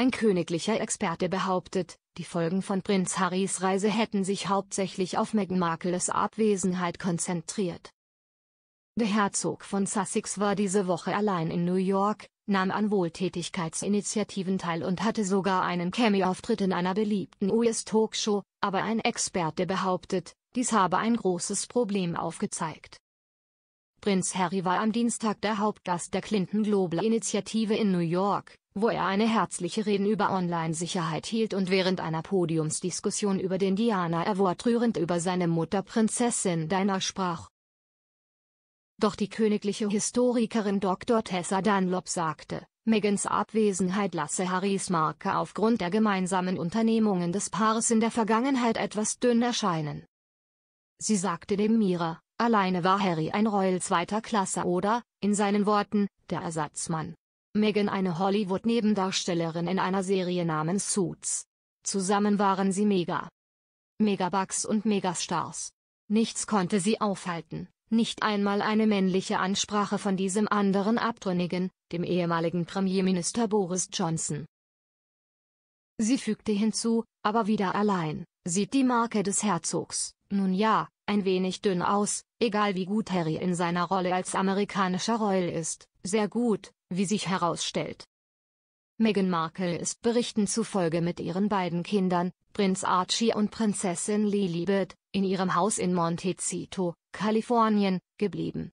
Ein königlicher Experte behauptet, die Folgen von Prinz Harrys Reise hätten sich hauptsächlich auf Meghan Markles Abwesenheit konzentriert. Der Herzog von Sussex war diese Woche allein in New York, nahm an Wohltätigkeitsinitiativen teil und hatte sogar einen Cameo-Auftritt in einer beliebten US-Talkshow, aber ein Experte behauptet, dies habe ein großes Problem aufgezeigt. Prinz Harry war am Dienstag der Hauptgast der Clinton Global Initiative in New York, wo er eine herzliche Rede über Online-Sicherheit hielt und während einer Podiumsdiskussion über den Diana Award rührend über seine Mutter Prinzessin Diana sprach. Doch die königliche Historikerin Dr. Tessa Dunlop sagte, Megans Abwesenheit lasse Harrys Marke aufgrund der gemeinsamen Unternehmungen des Paares in der Vergangenheit etwas dünn erscheinen. Sie sagte dem Mira, Alleine war Harry ein Royal zweiter Klasse oder, in seinen Worten, der Ersatzmann. Meghan eine Hollywood-Nebendarstellerin in einer Serie namens Suits. Zusammen waren sie Mega. Megabugs und Megastars. Nichts konnte sie aufhalten, nicht einmal eine männliche Ansprache von diesem anderen Abtrünnigen, dem ehemaligen Premierminister Boris Johnson. Sie fügte hinzu, aber wieder allein. Sieht die Marke des Herzogs, nun ja, ein wenig dünn aus, egal wie gut Harry in seiner Rolle als amerikanischer Royal ist, sehr gut, wie sich herausstellt. Meghan Markle ist Berichten zufolge mit ihren beiden Kindern, Prinz Archie und Prinzessin Lilibet, in ihrem Haus in Montecito, Kalifornien, geblieben.